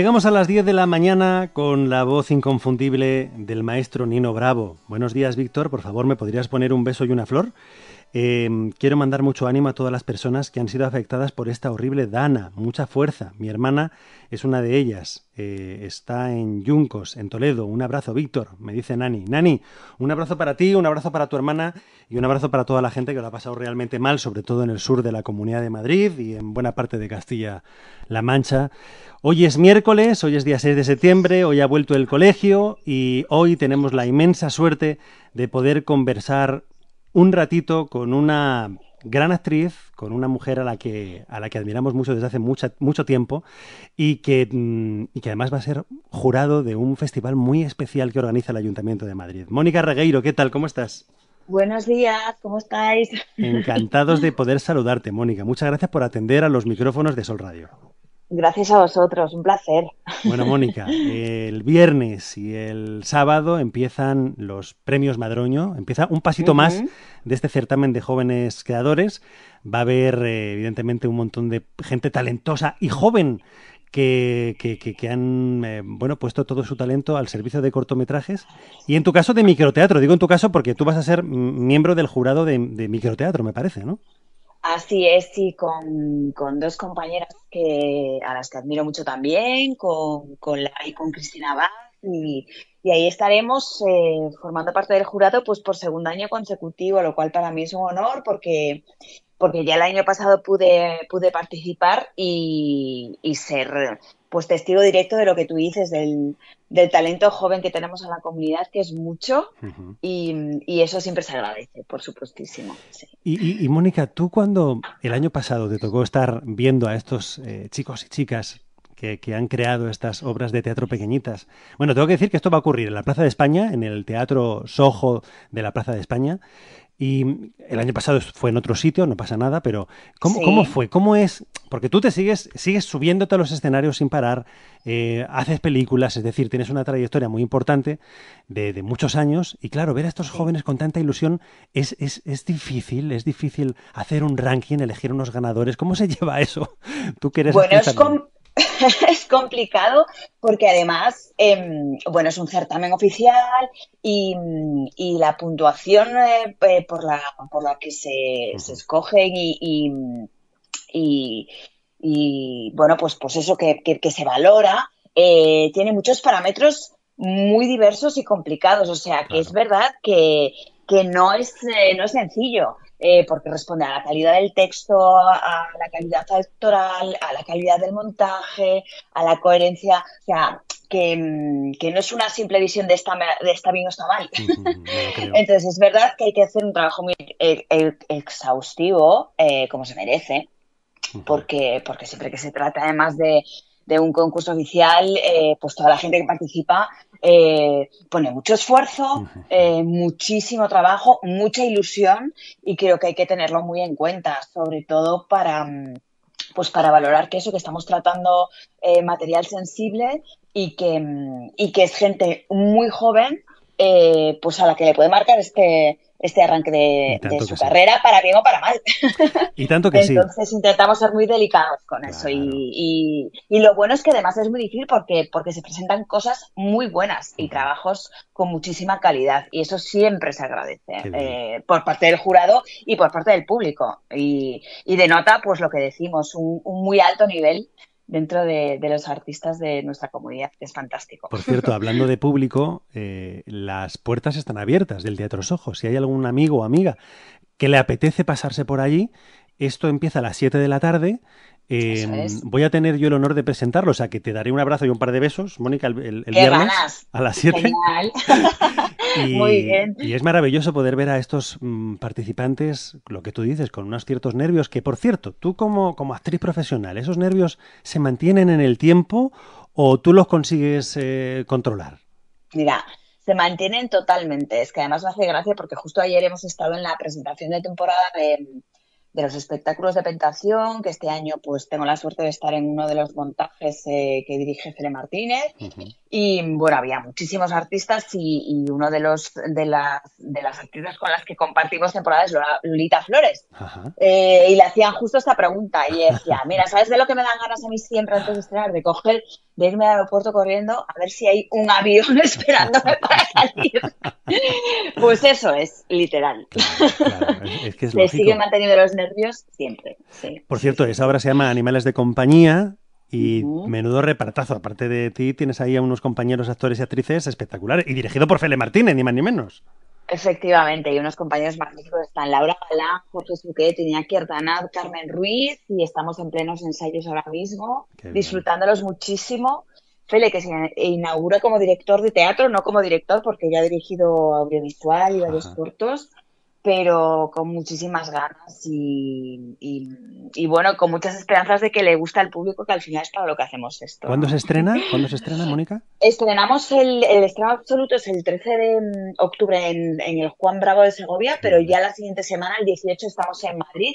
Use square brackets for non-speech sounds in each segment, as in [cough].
Llegamos a las 10 de la mañana con la voz inconfundible del maestro Nino Bravo. Buenos días, Víctor. Por favor, ¿me podrías poner un beso y una flor? Em, quiero mandar mucho ánimo a todas las personas que han sido afectadas por esta horrible dana. Mucha fuerza. Mi hermana es una de ellas. Eh, está en Yuncos, en Toledo. Un abrazo, Víctor. Me dice Nani. Nani, un abrazo para ti, un abrazo para tu hermana y un abrazo para toda la gente que lo ha pasado realmente mal, sobre todo en el sur de la Comunidad de Madrid y en buena parte de Castilla-La Mancha. Hoy es miércoles, hoy es día 6 de septiembre, hoy ha vuelto el colegio y hoy tenemos la inmensa suerte de poder conversar un ratito con una gran actriz, con una mujer a la que, a la que admiramos mucho desde hace mucho tiempo y que, mm, y que además va a ser jurado de un festival muy especial que organiza el Ayuntamiento de Madrid. Mónica Regueiro, ¿qué tal? ¿Cómo estás? Buenos días, ¿cómo estáis? Encantados de poder saludarte, Mónica. Muchas gracias por atender a los micrófonos de Sol Radio. Gracias a vosotros, un placer. Bueno, Mónica, el viernes y el sábado empiezan los premios Madroño, empieza un pasito más de este certamen de jóvenes creadores. Va a haber, eh, evidentemente, un montón de gente talentosa y joven que, que, que, han eh, bueno, puesto todo su talento al servicio de cortometrajes y en tu caso de microteatro. Digo en tu caso porque tú vas a ser miembro del jurado de, de microteatro, me parece, ¿no? Así es, y con, dos compañeras que, a las que admiro mucho también, con, la, Cristina Vaz, y, ahí estaremos eh, formando parte del jurado pues por segundo año consecutivo, lo cual para mí es un honor porque, porque ya el año pasado pude, pude participar y, y ser pues testigo directo de lo que tú dices, del, talento joven que tenemos en la comunidad, que es mucho, y, eso siempre se agradece, por supuestísimo. Y, y, Mónica, tú cuando el año pasado te tocó estar viendo a estos eh, chicos y chicas que, que, han creado estas obras de teatro pequeñitas. Bueno, tengo que decir que esto va a ocurrir en la Plaza de España, en el Teatro Sojo de la Plaza de España, y el año pasado fue en otro sitio, no pasa nada, pero ¿cómo, ¿cómo fue? ¿Cómo es? Porque tú te sigues, sigues subiéndote a los escenarios sin parar, eh, haces películas, es decir, tienes una trayectoria muy importante de, de muchos años. Y claro, ver a estos jóvenes con tanta ilusión es, es, es, difícil, es difícil hacer un ranking, elegir unos ganadores. ¿Cómo se [laughs] lleva eso? Tú quieres bueno, es, con... [laughs] es complicado porque además, em, bueno, es un certamen oficial y, la puntuación eh, eh, por, la, que se, escogen y, bueno, pues, pues eso que, se valora eh, tiene muchos parámetros muy diversos y complicados. O sea, que es verdad que, que no, es, no es sencillo. Eh, porque responde a la calidad del texto, a la calidad actoral, a la calidad del montaje, a la coherencia, o sea, que, mm, no es una simple visión de está, de está bien está mal. Entonces, es verdad que hay que hacer un trabajo muy exhaustivo, eh, como se merece, porque, porque siempre que se trata además de, de un concurso oficial, eh, pues toda la gente que participa eh, pone mucho esfuerzo, eh, muchísimo trabajo, mucha ilusión y creo que hay que tenerlo muy en cuenta, sobre todo para, mm, pues para valorar que eso, que estamos tratando eh, material sensible y que, mm, y que es gente muy joven, eh, pues a la que le puede marcar este, este arranque de, su carrera, para bien o para mal. [laughs] Y tanto que Entonces, intentamos ser muy delicados con eso. Y, lo bueno es que además es muy difícil porque, porque se presentan cosas muy buenas y trabajos con muchísima calidad. Y eso siempre se agradece eh, por parte del jurado y por parte del público. Y, denota, pues lo que decimos, un muy alto nivel dentro de, los artistas de nuestra comunidad. Es fantástico. Por cierto, [laughs] hablando de público, eh, las puertas están abiertas del Teatro ojos Si hay algún amigo o amiga que le apetece pasarse por allí, esto empieza a las 7 de la tarde. Em, voy a tener yo el honor de presentarlo, o sea que te daré un abrazo y un par de besos, Mónica, el, el viernes a las 7. [laughs] y, Muy bien. y es maravilloso poder ver a estos mm, participantes, lo que tú dices, con unos ciertos nervios, que por cierto, tú como, como actriz profesional, ¿esos nervios se mantienen en el tiempo o tú los consigues eh, controlar? Mira, se mantienen totalmente. Es que además me hace gracia porque justo ayer hemos estado en la presentación de temporada de de los espectáculos de pentación, que este año pues tengo la suerte de estar en uno de los montajes eh, que dirige Fele Martínez. Y bueno, había muchísimos artistas y, y, uno de los de las, de las artistas con las que compartimos temporadas es Lolita Flores. Eh, y le hacían justo esta pregunta y decía, [laughs] mira, ¿sabes de lo que me dan ganas a mí siempre antes de estrenar? De coger, de irme al aeropuerto corriendo a ver si hay un avión [laughs] esperándome para salir. [laughs] pues eso es, literal. Claro, sigue manteniendo los nervios siempre. Por cierto, esa obra se llama Animales de compañía y menudo repartazo. Aparte de ti, tienes ahí a unos compañeros actores y actrices espectaculares y dirigido por Fele Martínez, ni más ni menos. Efectivamente, y unos compañeros magníficos están Laura Balá, Jorge Suquet, Iñaki Kiertanad, Carmen Ruiz, y estamos en plenos ensayos ahora mismo, disfrutándolos muchísimo. Fele, que se inaugura como director de teatro, no como director, porque ya ha dirigido audiovisual y varios cortos, pero con muchísimas ganas y, y, bueno, con muchas esperanzas de que le gusta al público, que al final es para lo que hacemos esto. ¿Cuándo se estrena? [laughs] ¿Cuándo se estrena, Mónica? Estrenamos el, el estreno absoluto, es el 13 de octubre en, en, el Juan Bravo de Segovia, pero ya la siguiente semana, el 18, estamos en Madrid,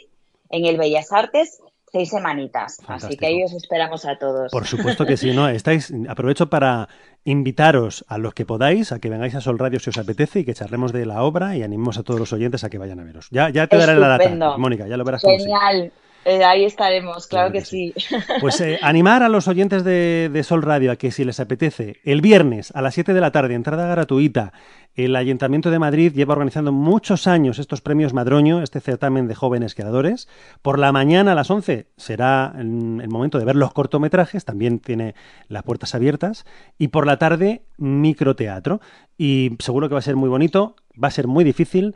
en el Bellas Artes, seis semanitas. Así que ahí os esperamos a todos. Por supuesto que sí, [laughs] ¿no? Estáis, aprovecho para invitaros a los que podáis a que vengáis a Sol Radio si os apetece y que charlemos de la obra y animemos a todos los oyentes a que vayan a veros. Ya, ya te daré la data, Mónica, ya lo verás. Genial. Eh, ahí estaremos, claro, que, sí. [laughs] Pues eh, animar a los oyentes de, de, Sol Radio a que si les apetece, el viernes a las 7 de la tarde, entrada gratuita, el Ayuntamiento de Madrid lleva organizando muchos años estos premios Madroño, este certamen de jóvenes creadores. Por la mañana a las 11 será el momento de ver los cortometrajes, también tiene las puertas abiertas, y por la tarde microteatro. Y seguro que va a ser muy bonito, va a ser muy difícil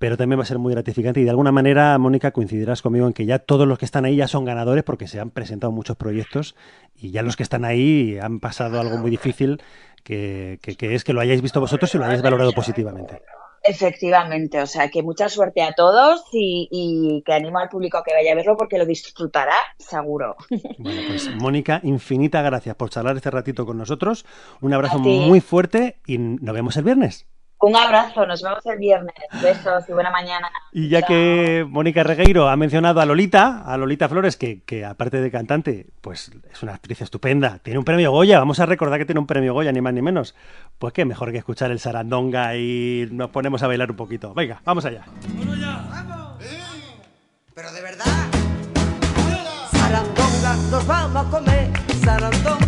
pero también va a ser muy gratificante y de alguna manera, Mónica, coincidirás conmigo en que ya todos los que están ahí ya son ganadores porque se han presentado muchos proyectos y ya los que están ahí han pasado algo muy difícil que, es que lo hayáis visto vosotros y lo hayáis valorado positivamente. Efectivamente, o sea que mucha suerte a todos y, que animo al público a que vaya a verlo porque lo disfrutará seguro. Bueno, pues Mónica, infinita gracias por charlar este ratito con nosotros. Un abrazo muy fuerte y nos vemos el viernes. Un abrazo, nos vemos el viernes. Besos y buena mañana. Y ya que Mónica Regueiro ha mencionado a Lolita, a Lolita Flores, que, aparte de cantante, pues es una actriz estupenda. Tiene un premio Goya, vamos a recordar que tiene un premio Goya, ni más ni menos. Pues que mejor que escuchar el sarandonga y nos ponemos a bailar un poquito. Venga, vamos allá. pero de verdad. Sarandonga, nos vamos a comer. Sarandonga.